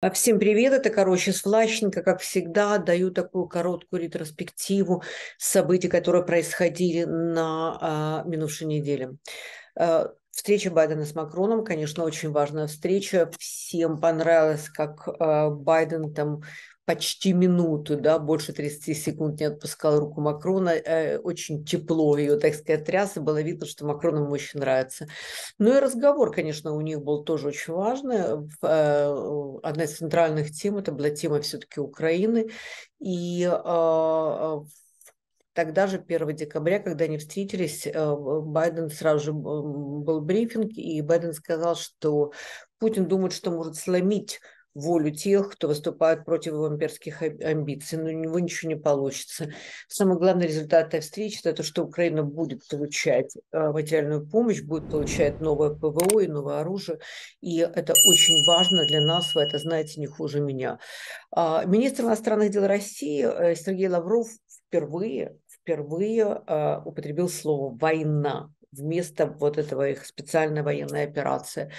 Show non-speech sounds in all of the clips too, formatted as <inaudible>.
А, всем привет, это Короче Слащенко. Как всегда, даю такую короткую ретроспективу событий, которые происходили на э, минувшей неделе. Э, встреча Байдена с Макроном, конечно, очень важная встреча. Всем понравилось, как э, Байден там почти минуту, да, больше 30 секунд не отпускал руку Макрона, э, очень тепло ее, так сказать, тряс, и было видно, что Макрон ему очень нравится. Ну и разговор, конечно, у них был тоже очень важный. Э, одна из центральных тем, это была тема все-таки Украины, и э, Тогда же, 1 декабря, когда они встретились, э, Байден сразу же э, был брифинг, и Байден сказал, что Путин думает, что может сломить волю тех, кто выступает против вампирских амбиций, но у него ничего не получится. Самый главный результат этой встречи – это то, что Украина будет получать э, материальную помощь, будет получать новое ПВО и новое оружие, и это очень важно для нас, вы это знаете не хуже меня. А, министр иностранных дел России э, Сергей Лавров впервые впервые э, употребил слово «война» вместо вот этого их специальной военной операции.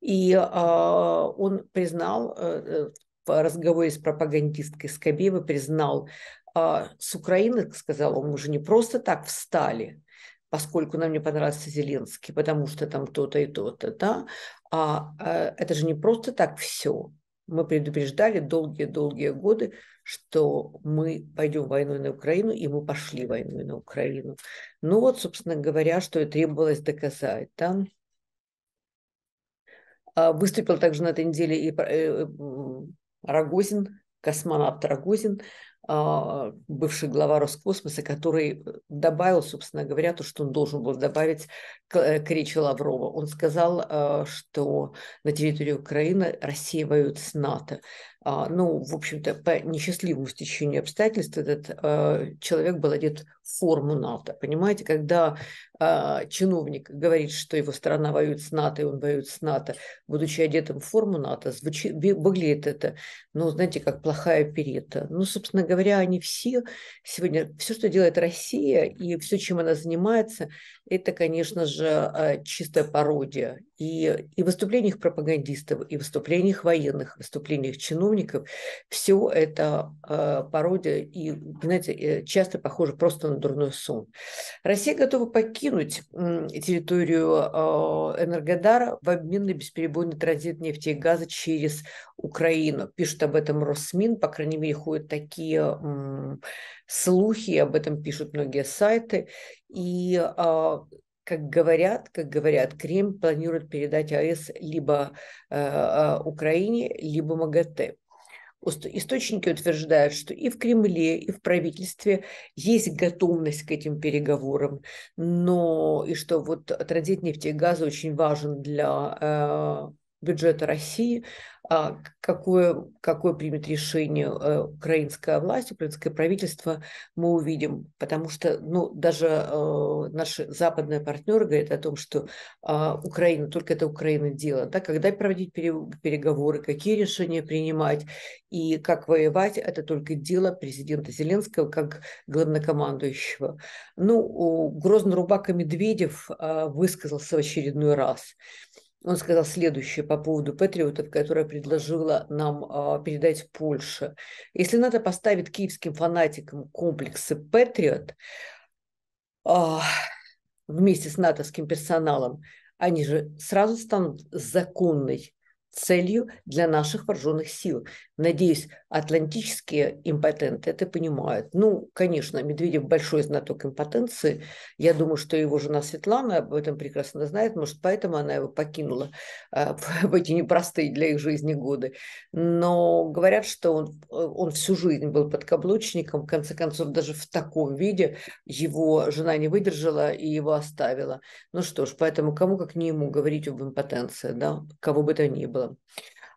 И а, он признал э, в разговоре с пропагандисткой Скобеевой, признал, а, с Украины, сказал он, мы же не просто так встали, поскольку нам не понравился Зеленский, потому что там то-то и то-то, да, а, а это же не просто так все. Мы предупреждали долгие-долгие годы, что мы пойдем войной на Украину, и мы пошли войной на Украину. Ну вот, собственно говоря, что и требовалось доказать. Да? А, выступил также на этой неделе и э, Рогозин, космонавт Рогозин, а, бывший глава Роскосмоса, который добавил, собственно говоря, то, что он должен был добавить к, э, речи Лаврова. Он сказал, а, что на территории Украины Россия воюет с НАТО. А, ну, в общем-то, по несчастливому стечению обстоятельств этот а, человек был одет в форму НАТО. Понимаете, когда а, чиновник говорит, что его страна воюет с НАТО, и он воюет с НАТО, будучи одетым в форму НАТО, звучит, выглядит это, ну, знаете, как плохая перета. Ну, собственно говоря, они все сегодня, все, что делает Россия и все, чем она занимается, это, конечно же, чистая пародия и, и в выступлениях пропагандистов, и в выступлениях военных, в выступлениях чиновников, все это э, пародия и, знаете, э, часто похоже просто на дурной сон. Россия готова покинуть э, территорию э, Энергодара в обмен на бесперебойный транзит нефти и газа через Украину. Пишут об этом Росмин, по крайней мере, ходят такие э, слухи, об этом пишут многие сайты. И э, как говорят, как говорят, Кремль планирует передать АЭС либо э, а, Украине, либо МАГАТЭ. Источники утверждают, что и в Кремле, и в правительстве есть готовность к этим переговорам, но и что вот транзит нефти и газа очень важен для э, бюджета России, а, какое, какое примет решение э, украинская власть, украинское правительство, мы увидим. Потому что ну, даже э, наши западные партнеры говорят о том, что а, Украина, только это Украина дело. Да? Когда проводить переговоры, какие решения принимать и как воевать, это только дело президента Зеленского как главнокомандующего. Ну, Грозный Рубак Медведев а, высказался в очередной раз – он сказал следующее по поводу патриотов, которая предложила нам а, передать Польше, Если НАТО поставит киевским фанатикам комплексы патриот а, вместе с натовским персоналом, они же сразу станут законной целью для наших вооруженных сил. Надеюсь, атлантические импотенты это понимают. Ну, конечно, Медведев большой знаток импотенции. Я думаю, что его жена Светлана об этом прекрасно знает. Может, поэтому она его покинула а, <laughs> в эти непростые для их жизни годы. Но говорят, что он, он всю жизнь был подкаблучником. В конце концов, даже в таком виде его жена не выдержала и его оставила. Ну что ж, поэтому кому как не ему говорить об импотенции, да, кого бы то ни было было.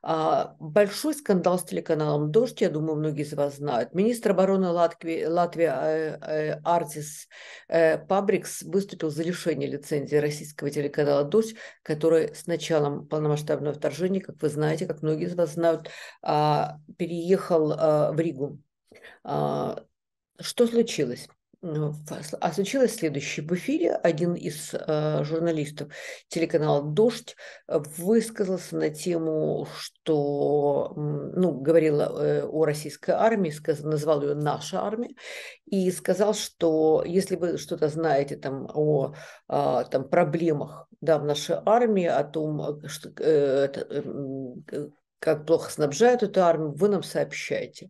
А, большой скандал с телеканалом «Дождь», я думаю, многие из вас знают. Министр обороны Латвии, Латвии э, э, Артис э, Пабрикс выступил за лишение лицензии российского телеканала «Дождь», который с началом полномасштабного вторжения, как вы знаете, как многие из вас знают, а, переехал а, в Ригу. Что случилось? Ну, а случилось следующее. В эфире один из э, журналистов телеканала «Дождь» высказался на тему, что, ну, говорила э, о российской армии, сказ, назвал ее «наша армия», и сказал, что если вы что-то знаете там о э, там, проблемах да, в нашей армии, о том, э, что, э, э как плохо снабжают эту армию, вы нам сообщайте,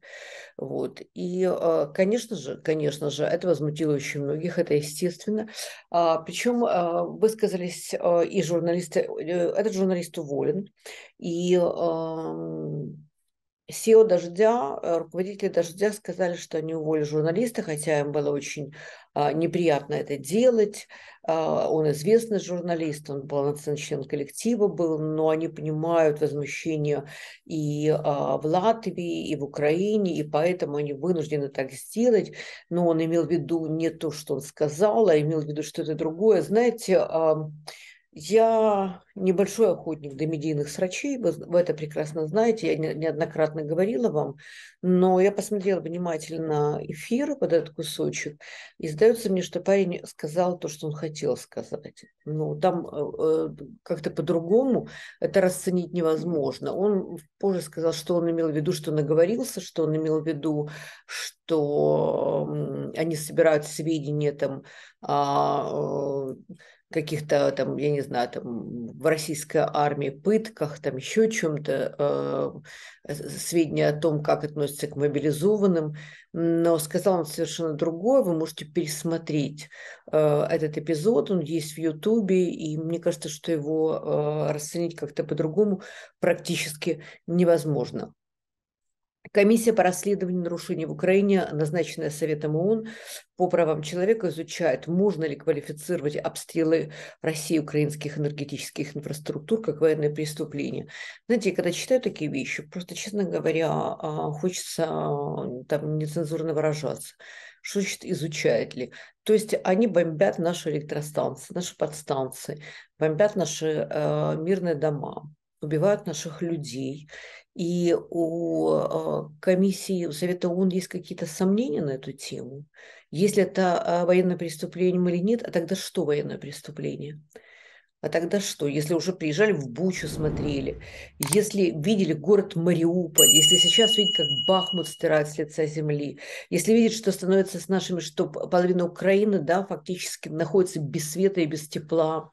Вот. И, а, конечно же, конечно же, это возмутило очень многих, это естественно. А, Причем а, высказались и журналисты, э, этот журналист уволен, и SEO «Дождя», э, руководители «Дождя» сказали, что они уволили журналиста, хотя им было очень неприятно это делать, а, он известный журналист, он полноценный член коллектива был, но они понимают возмущение и а, в Латвии, и в Украине, и поэтому они вынуждены так сделать. Но он имел в виду не то, что он сказал, а имел в виду что-то другое. Знаете, я небольшой охотник до медийных срачей, вы, вы это прекрасно знаете, я неоднократно говорила вам, но я посмотрела внимательно эфир под этот кусочек, и сдается мне, что парень сказал то, что он хотел сказать. Ну, там э, э, как-то по-другому это расценить невозможно. Он позже сказал, что он имел в виду, что наговорился, что он имел в виду, что они собирают сведения там... А, э, каких-то там, я не знаю, там в российской армии пытках, там еще чем-то, э, а, сведения о том, как относится к мобилизованным, но сказал он совершенно другое, вы можете пересмотреть э, этот эпизод, он есть в Ютубе, и мне кажется, что его э, расценить как-то по-другому практически невозможно. Комиссия по расследованию нарушений в Украине, назначенная Советом ООН по правам человека, изучает, можно ли квалифицировать обстрелы России украинских энергетических инфраструктур как военное преступление. Знаете, когда читаю такие вещи, просто, честно говоря, а, хочется а, там нецензурно выражаться. Что значит изучает ли? То есть они бомбят наши электростанции, наши подстанции, бомбят наши э, мирные дома, убивают наших людей и у а, комиссии у Совета ООН есть какие-то сомнения на эту тему. Если это а, военное преступление или нет, а тогда что военное преступление? А тогда что? Если уже приезжали в Бучу, смотрели, если видели город Мариуполь, если сейчас видят, как Бахмут стирает с лица земли, если видят, что становится с нашими, что половина Украины, да, фактически находится без света и без тепла,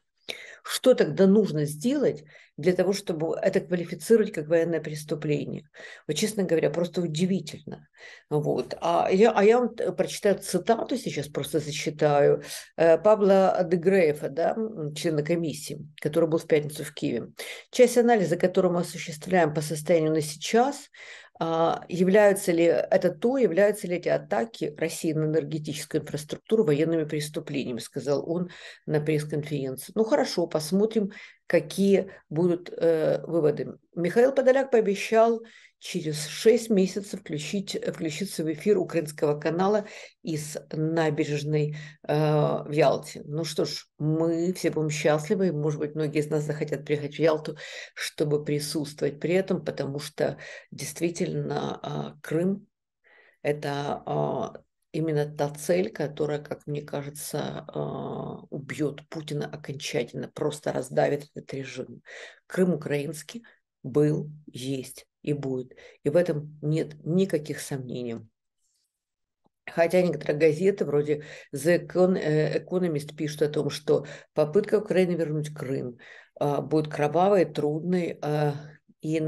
что тогда нужно сделать, для того, чтобы это квалифицировать как военное преступление. Вот, честно говоря, просто удивительно. Вот. А, я, а я вам э, прочитаю цитату сейчас, просто зачитаю, э, Павла Дегрейфа, да, члена комиссии, который был в пятницу в Киеве. Часть анализа, который мы осуществляем по состоянию на сейчас, а, являются ли это то, являются ли эти атаки России на энергетическую инфраструктуру военными преступлениями, сказал он на пресс-конференции. Ну хорошо, посмотрим, какие будут э, выводы. Михаил Подоляк пообещал через 6 месяцев включить, включиться в эфир украинского канала из набережной э, в Ялте. Ну что ж, мы все будем счастливы, и, может быть, многие из нас захотят приехать в Ялту, чтобы присутствовать при этом, потому что действительно э, Крым – это а, именно та цель, которая, как мне кажется, а, убьет Путина окончательно, просто раздавит этот режим. Крым украинский был, есть и будет. И в этом нет никаких сомнений. Хотя некоторые газеты, вроде The э, Economist, пишут о том, что попытка Украины вернуть Крым а, будет кровавой, трудной, а, и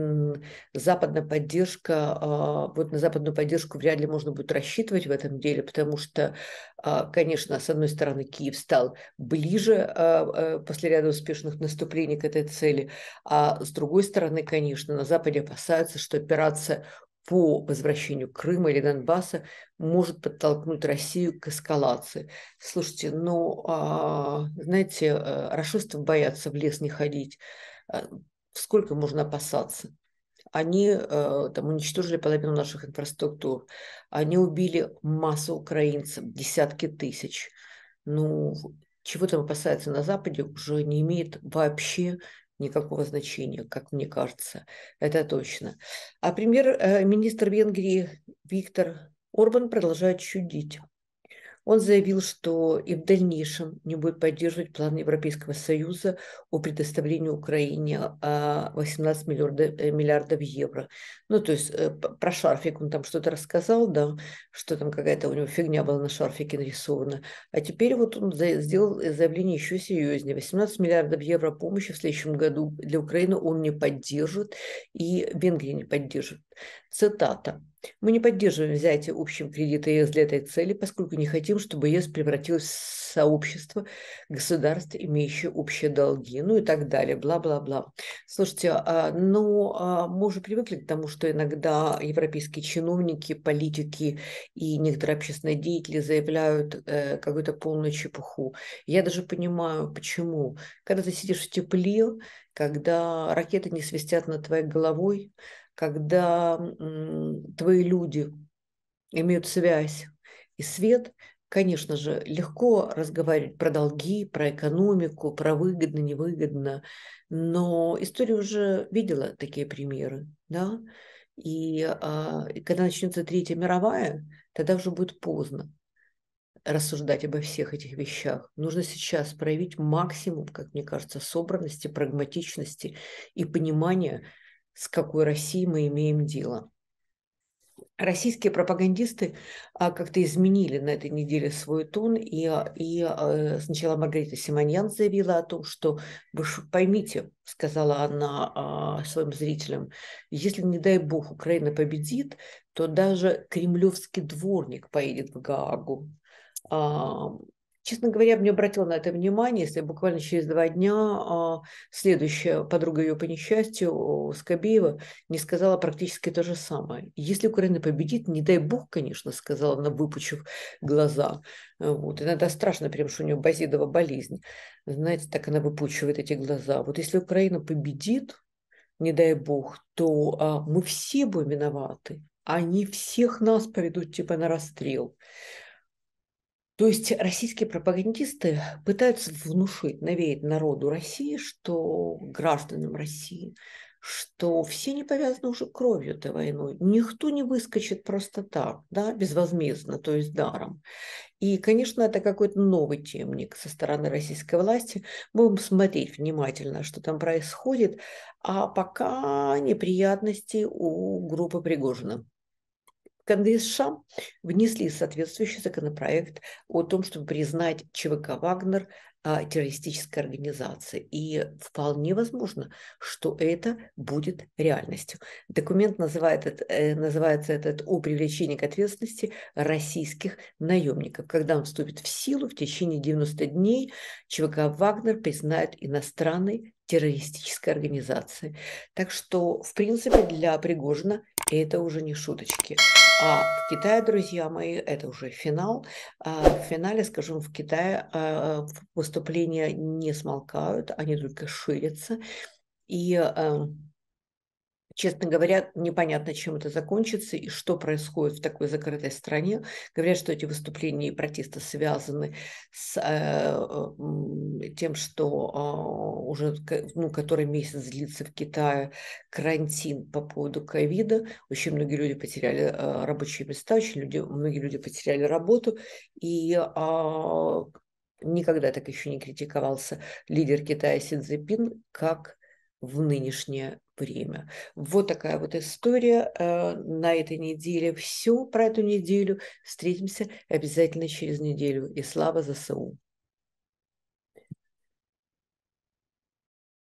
западная поддержка, а, вот на западную поддержку вряд ли можно будет рассчитывать в этом деле, потому что, а, конечно, с одной стороны, Киев стал ближе а, после ряда успешных наступлений к этой цели, а с другой стороны, конечно, на Западе опасаются, что операция по возвращению Крыма или Донбасса может подтолкнуть Россию к эскалации. Слушайте, ну, знаете, э, расистов боятся в лес не ходить сколько можно опасаться. Они э, там уничтожили половину наших инфраструктур, они убили массу украинцев, десятки тысяч. Ну, чего там опасается на Западе, уже не имеет вообще никакого значения, как мне кажется. Это точно. А премьер-министр э, Венгрии Виктор Орбан продолжает чудить. Он заявил, что и в дальнейшем не будет поддерживать план Европейского Союза о предоставлении Украине 18 а, миллиардов, э, миллиардов евро. Ну, то есть э, про шарфик он там что-то рассказал, да, что там какая-то у него фигня была на шарфике нарисована. А теперь вот он сделал заявление еще серьезнее. 18 миллиардов евро помощи в следующем году для Украины он не поддержит, и Венгрия не поддержит. Цитата. Мы не поддерживаем взятие общим кредита ЕС для этой цели, поскольку не хотим, чтобы ЕС превратилось в сообщество государств, имеющие общие долги, ну и так далее, бла-бла-бла. Слушайте, а, но ну, а, мы уже привыкли к тому, что иногда европейские чиновники, политики и некоторые общественные деятели заявляют э, какую-то полную чепуху. Я даже понимаю, почему. Когда ты сидишь в тепле, когда ракеты не свистят над твоей головой, когда твои люди имеют связь и свет, конечно же, легко разговаривать про долги, про экономику, про выгодно, невыгодно, но история уже видела такие примеры, да, и, а, и когда начнется Третья мировая, тогда уже будет поздно рассуждать обо всех этих вещах. Нужно сейчас проявить максимум, как мне кажется, собранности, прагматичности и понимания, с какой Россией мы имеем дело. Российские пропагандисты а, как-то изменили на этой неделе свой тон, и, а, и а, сначала Маргарита Симоньян заявила о том, что вы поймите, сказала она своим зрителям, если, не дай бог, Украина победит, то даже кремлевский дворник поедет в Гаагу Честно говоря, я бы не обратила на это внимание, если буквально через два дня а, следующая подруга ее по несчастью, э, Скобеева, не сказала практически то же самое. Если Украина победит, не дай бог, конечно, сказала она, выпучив глаза. Вот. Иногда страшно, прям, что у нее базидова болезнь. Знаете, так она выпучивает эти глаза. Вот если Украина победит, не дай бог, то а, мы все будем виноваты. Они всех нас поведут типа на расстрел. То есть российские пропагандисты пытаются внушить, навеять народу России, что гражданам России, что все не повязаны уже кровью этой войной. Никто не выскочит просто так, да, безвозмездно, то есть даром. И, конечно, это какой-то новый темник со стороны российской власти. Будем смотреть внимательно, что там происходит. А пока неприятности у группы Пригожина. Конгресс США внесли соответствующий законопроект о том, чтобы признать ЧВК «Вагнер» А, террористической организации. И вполне возможно, что это будет реальностью. Документ называет э, называется этот о привлечении к ответственности российских наемников. Когда он вступит в силу, в течение 90 дней ЧВК «Вагнер» признает иностранной террористической организации. Так что, в принципе, для Пригожина это уже не шуточки. А в Китае, друзья мои, это уже финал. А в финале, скажем, в Китае после а, выступления не смолкают, они только ширятся. И, э, честно говоря, непонятно, чем это закончится и что происходит в такой закрытой стране. Говорят, что эти выступления и протесты связаны с э, тем, что э, уже ну, который месяц длится в Китае карантин по поводу ковида. Очень многие люди потеряли рабочие места, очень люди, многие люди потеряли работу. И а, никогда так еще не критиковался лидер Китая Си Цзепин, как в нынешнее время. Вот такая вот история э, на этой неделе. Все про эту неделю. Встретимся обязательно через неделю. И слава ЗСУ!